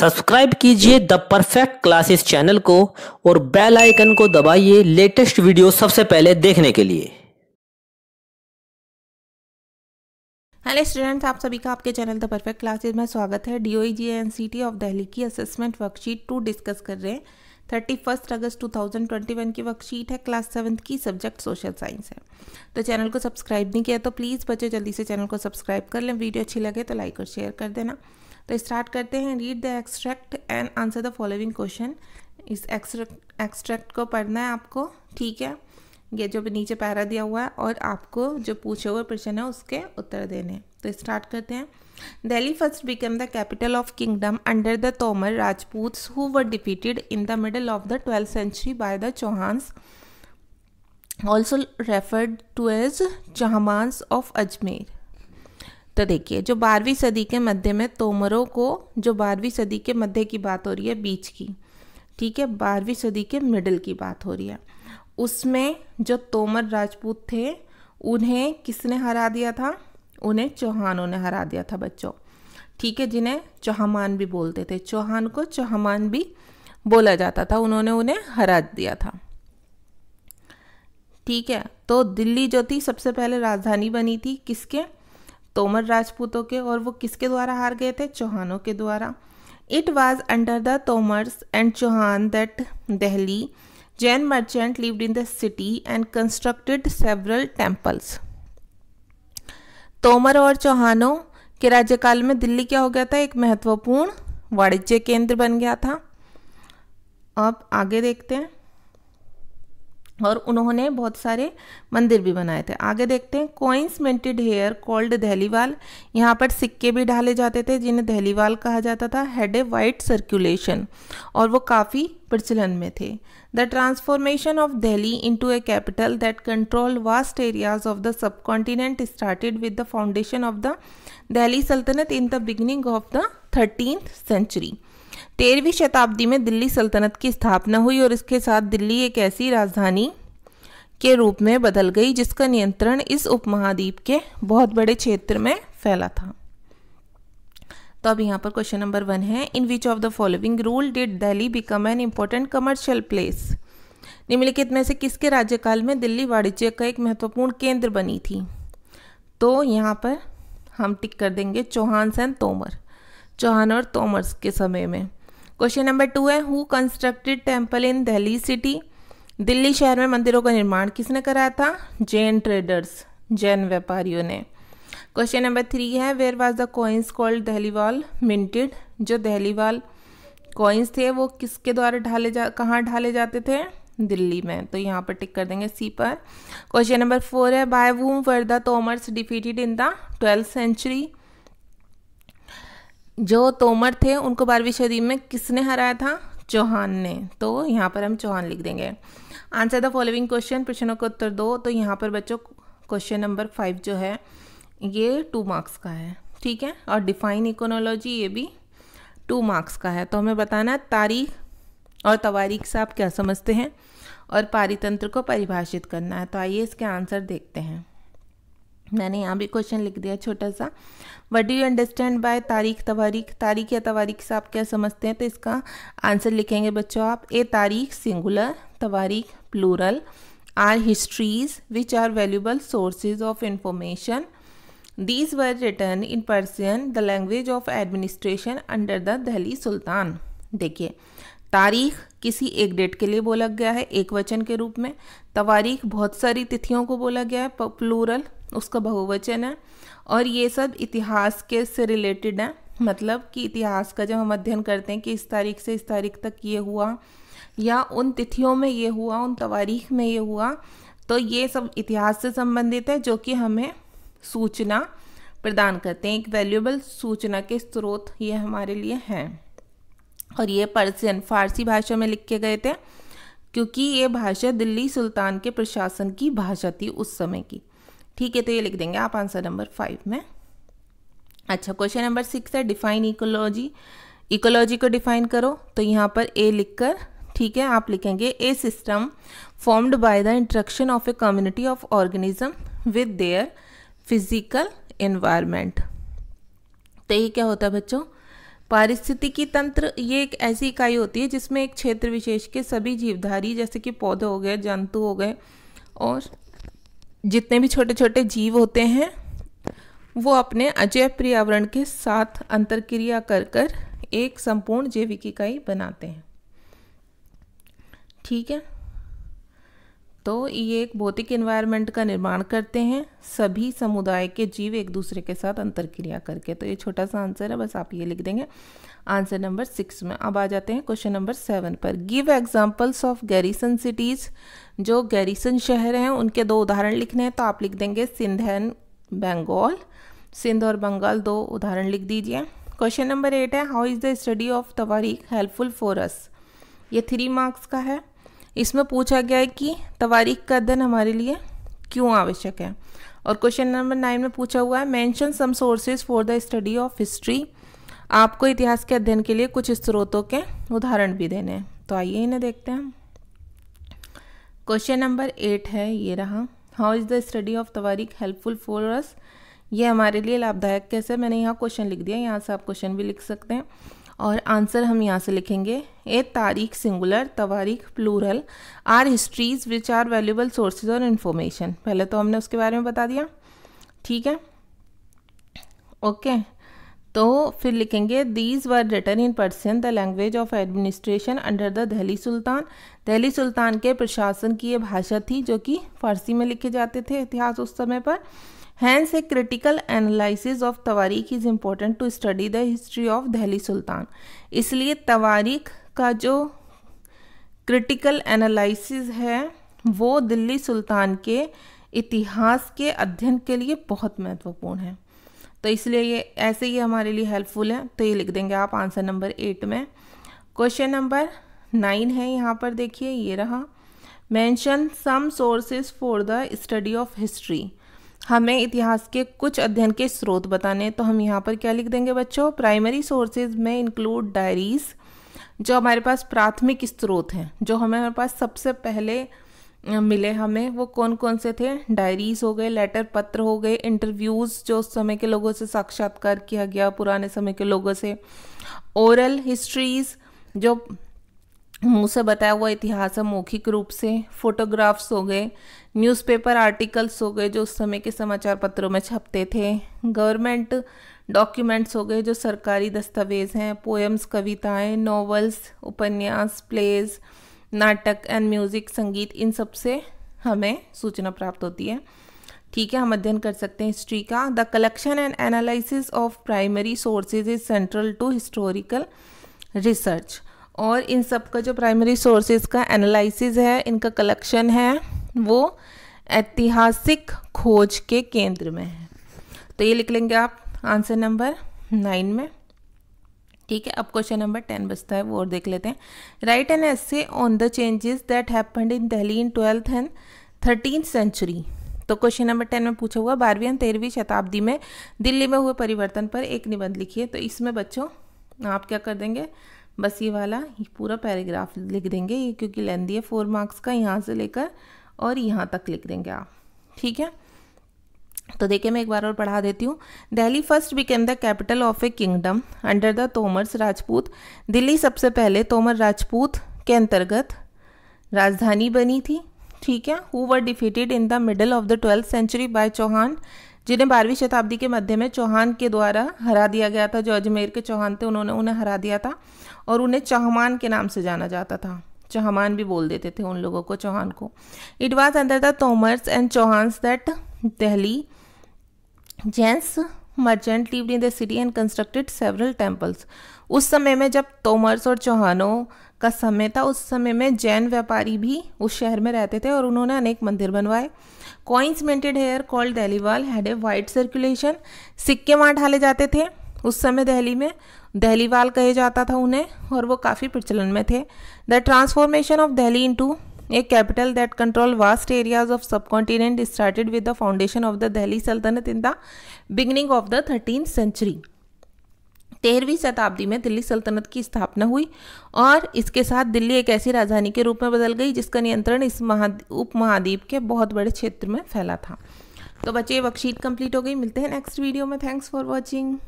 subscribe कीजिए the perfect classes channel को और बेल आइकन को दबाइए लेटेस्ट वीडियो सबसे पहले देखने के लिए हेलो स्टूडेंट्स आप सभी का आपके चैनल द परफेक्ट क्लासेस में स्वागत है D O G of Delhi की असेसमेंट वर्कशीट टू डिस्कस कर रहे हैं thirty first August two thousand twenty one की वर्कशीट है क्लास सेवन्थ की सब्जेक्ट सोशल साइंस है तो चैनल को सब्सक्राइब नहीं किया तो प्लीज़ बच्चे जल्दी से चैनल को सब्सक्राइब कर लें वीडियो अच्छी लगे तो लाइक और शेयर कर देना तो स्टार्ट करते हैं read the extract and answer the following question इस एक्सट्रैक्ट एक्सट्रैक्ट को पढ़ना है आपको ठीक है ये जो भी नीचे पैरा दिया हुआ है और आपको जो पूछे हुए प्रश्न है उसके उत्तर देने तो स्टार्ट करते हैं Delhi first become the capital of kingdom under the Tomar Rajputs who were defeated in the middle of the twelfth century by the Chauhans also referred to as Chahamanas of Ajmer तो देखिए जो बारहवीं सदी के मध्य में तोमरों को जो बारहवीं सदी के मध्य की बात हो रही है बीच की ठीक है बारहवीं सदी के मिडल की बात हो रही है उसमें जो तोमर राजपूत थे उन्हें किसने हरा दिया था उन्हें चौहानों ने हरा दिया था बच्चों ठीक है जिन्हें चौहान भी बोलते थे चौहान को चौहमान भी बोला जाता था उन्होंने उन्हें हरा दिया था ठीक है तो दिल्ली जो थी सबसे पहले राजधानी बनी थी किसके तोमर राजपूतों के और वो किसके द्वारा हार गए थे चौहानों के द्वारा it was under the Tomars and Chauhan that Delhi Jain merchant lived in the city and constructed several temples Tomar और चौहानों के राज्यकाल में दिल्ली क्या हो गया था एक महत्वपूर्ण वाणिज्य केंद्र बन गया था अब आगे देखते हैं और उन्होंने बहुत सारे मंदिर भी बनाए थे आगे देखते हैं coins minted here called Dehliwal यहाँ पर सिक्के भी डाले जाते थे जिन्हें दहलीवाल कहा जाता था हेड ए वाइड सर्कुलेशन और वो काफ़ी प्रचलन में थे the transformation of Delhi into a capital that control vast areas of the subcontinent started with the foundation of the Delhi Sultanate in the beginning of the thirteen century तेरहवीं शताब्दी में दिल्ली सल्तनत की स्थापना हुई और इसके साथ दिल्ली एक ऐसी राजधानी के रूप में बदल गई जिसका नियंत्रण इस उपमहाद्वीप के बहुत बड़े क्षेत्र में फैला था तो अब यहाँ पर क्वेश्चन नंबर वन है in which of the following rule did Delhi become an important commercial place निम्नलिखित में से किसके राज्यकाल में दिल्ली वाणिज्य का एक महत्वपूर्ण केंद्र बनी थी तो यहाँ पर हम टिक कर देंगे चौहान सैन तोमर चौहान और तोमर्स के समय में क्वेश्चन नंबर टू है who constructed temple in Delhi city Delhi शहर में मंदिरों का निर्माण किसने कराया था जैन ट्रेडर्स जैन व्यापारियों ने क्वेश्चन नंबर थ्री है where was the coins called Dehliwal minted जो दहलीवाल कॉइन्स थे वो किसके द्वारा ढाले जा कहाँ ढाले जाते थे दिल्ली में तो यहाँ पर टिक कर देंगे सी पर क्वेश्चन नंबर फोर है by whom were the Tomars defeated in the twelfth century जो तोमर थे उनको बारहवीं सदी में किसने हराया था चौहान ने तो यहाँ पर हम चौहान लिख देंगे आंसर द फॉलोइंग क्वेश्चन प्रश्नों का उत्तर दो तो यहाँ पर बच्चों क्वेश्चन नंबर फाइव जो है ये टू मार्क्स का है ठीक है और डिफाइन इकोनोलॉजी ये भी टू मार्क्स का है तो हमें बताना तारीख और तवारीख से आप क्या समझते हैं और पारितंत्र को परिभाषित करना है तो आइए इसके आंसर देखते हैं मैंने यहाँ भी क्वेश्चन लिख दिया छोटा सा what do you understand by tarikh tawarikh तारीख या तवारीख से आप क्या समझते हैं तो इसका आंसर लिखेंगे बच्चों आप a tarikh singular tawarikh plural are histories which are valuable sources of information these were written in Persian the language of administration under the Delhi sultan देखिए तारीख किसी एक डेट के लिए बोला गया है एक वचन के रूप में तवारीख बहुत सारी तिथियों को बोला गया है प्लूरल उसका बहुवचन है और ये सब इतिहास के से रिलेटेड है मतलब कि इतिहास का जब हम अध्ययन करते हैं कि इस तारीख से इस तारीख तक ये हुआ या उन तिथियों में ये हुआ उन तवारीख में ये हुआ तो ये सब इतिहास से संबंधित है जो कि हमें सूचना प्रदान करते हैं एक वैल्यूबल सूचना के स्रोत ये हमारे लिए हैं और ये पर्सियन फारसी भाषा में लिखे गए थे क्योंकि ये भाषा दिल्ली सुल्तान के प्रशासन की भाषा थी उस समय की ठीक है तो ये लिख देंगे आप आंसर नंबर फाइव में अच्छा क्वेश्चन नंबर सिक्स है डिफाइन इकोलॉजी इकोलॉजी को डिफाइन करो तो यहाँ पर ए लिखकर ठीक है आप लिखेंगे a system formed by the interaction of a community of organism with their physical environment तो ये क्या होता है बच्चों पारिस्थितिकी तंत्र ये एक ऐसी इकाई होती है जिसमें एक क्षेत्र विशेष के सभी जीवधारी जैसे कि पौधे हो गए जंतु हो गए और जितने भी छोटे छोटे जीव होते हैं वो अपने अजय पर्यावरण के साथ अंतर क्रिया कर कर एक संपूर्ण जैविक इकाई बनाते हैं ठीक है तो ये एक भौतिक एनवायरनमेंट का निर्माण करते हैं सभी समुदाय के जीव एक दूसरे के साथ अंतर क्रिया करके तो ये छोटा सा आंसर है बस आप ये लिख देंगे आंसर नंबर सिक्स में अब आ जाते हैं क्वेश्चन नंबर सेवन पर give examples of garrison cities जो गैरिसन शहर हैं उनके दो उदाहरण लिखने हैं तो आप लिख देंगे सिंध एंड बंगाल सिंध और बंगाल दो उदाहरण लिख दीजिए क्वेश्चन नंबर एट है how is the study of tawarikh helpful for us ये थ्री मार्क्स का है इसमें पूछा गया है कि तवारीख का अध्ययन हमारे लिए क्यों आवश्यक है और क्वेश्चन नंबर नाइन में पूछा हुआ है mention some sources for the study of history आपको इतिहास के अध्ययन के लिए कुछ स्रोतों के उदाहरण भी देने हैं तो आइए इन्हें देखते हैं क्वेश्चन नंबर एट है ये रहा how is the study of tawarikh helpful for us ये हमारे लिए लाभदायक कैसे मैंने यहाँ क्वेश्चन लिख दिया यहाँ से आप क्वेश्चन भी लिख सकते हैं और आंसर हम यहाँ से लिखेंगे a tarikh singular tawarikh plural are histories which are valuable sources और इन्फॉर्मेशन पहले तो हमने उसके बारे में बता दिया ठीक है ओके तो फिर लिखेंगे these were written in Persian the language of administration under the Delhi sultan दहली सुल्तान के प्रशासन की ये भाषा थी जो कि फारसी में लिखे जाते थे इतिहास उस समय पर hence a critical analysis of tawarikh is important to study the history of Delhi sultan इसलिए तवारीख का जो क्रिटिकल एनालिसिस है वो दिल्ली सुल्तान के इतिहास के अध्ययन के लिए बहुत महत्वपूर्ण है तो इसलिए ये ऐसे ही हमारे लिए हेल्पफुल है तो ये लिख देंगे आप आंसर नंबर एट में क्वेश्चन नंबर नाइन है यहाँ पर देखिए ये रहा mention some sources for the study of history हमें इतिहास के कुछ अध्ययन के स्रोत बताने तो हम यहाँ पर क्या लिख देंगे बच्चों प्राइमरी सोर्सेज में इंक्लूड डायरीज जो हमारे पास प्राथमिक स्रोत हैं जो हमें हमारे पास सबसे पहले मिले हमें वो कौन कौन से थे डायरीज हो गए लेटर पत्र हो गए इंटरव्यूज़ जो उस समय के लोगों से साक्षात्कार किया गया पुराने समय के लोगों से ओरल हिस्ट्रीज़ जो मुँह से बताया हुआ इतिहास है मौखिक रूप से फोटोग्राफ्स हो गए न्यूज़पेपर आर्टिकल्स हो गए जो उस समय के समाचार पत्रों में छपते थे गवर्नमेंट डॉक्यूमेंट्स हो गए जो सरकारी दस्तावेज़ हैं पोएम्स कविताएं नॉवेल्स उपन्यास प्लेज नाटक एंड म्यूज़िक संगीत इन सब से हमें सूचना प्राप्त होती है ठीक है हम अध्ययन कर सकते हैं हिस्ट्री का the collection and analysis of primary sources is central to historical research और इन सब का जो प्राइमरी सोर्सेज का एनालिसिस है इनका कलेक्शन है वो ऐतिहासिक खोज के केंद्र में है तो ये लिख लेंगे आप आंसर नंबर नाइन में ठीक है अब क्वेश्चन नंबर टेन बचता है वो और देख लेते हैं write an essay on the changes that happened in Delhi in twelfth and thirteen century तो क्वेश्चन नंबर टेन में पूछा हुआ बारहवीं एंड तेरहवीं शताब्दी में दिल्ली में हुए परिवर्तन पर एक निबंध लिखिए तो इसमें बच्चों आप क्या कर देंगे बस ये वाला पूरा पैराग्राफ लिख देंगे ये क्योंकि लेंदी है फोर मार्क्स का यहाँ से लेकर और यहाँ तक लिख देंगे आप ठीक है तो देखिए मैं एक बार और पढ़ा देती हूँ Delhi first became the capital of a kingdom under the Tomars Rajput Delhi सबसे पहले तोमर राजपूत के अंतर्गत राजधानी बनी थी ठीक है who were defeated in the middle of the twelfth century by Chauhan जिन्हें बारहवीं शताब्दी के मध्य में चौहान के द्वारा हरा दिया गया था जो अजमेर के चौहान थे उन्होंने उन्हें हरा दिया था और उन्हें चौहान के नाम से जाना जाता था चौहान भी बोल देते थे उन लोगों को चौहान को it was under the Tomars and Chauhan that Delhi Jains merchant live in the city and constructed several temples उस समय में जब तोमर्स और चौहानों का समय था उस समय में जैन व्यापारी भी उस शहर में रहते थे और उन्होंने अनेक मंदिर बनवाए coins minted here called Dehliwal had a wide circulation सिक्के वहाँ ढाले जाते थे उस समय दहली में दहलीवाल कहे जाता था उन्हें और वो काफ़ी प्रचलन में थे the transformation of Delhi into capital that control vast areas of subcontinent started with the foundation of the Delhi Sultanate in the beginning of the thirteen century तेरहवीं शताब्दी में दिल्ली सल्तनत की स्थापना हुई और इसके साथ दिल्ली एक ऐसी राजधानी के रूप में बदल गई जिसका नियंत्रण इस महा उपमहाद्वीप के बहुत बड़े क्षेत्र में फैला था तो बच्चे वर्कशीट कंप्लीट हो गई मिलते हैं नेक्स्ट वीडियो में थैंक्स फॉर वॉचिंग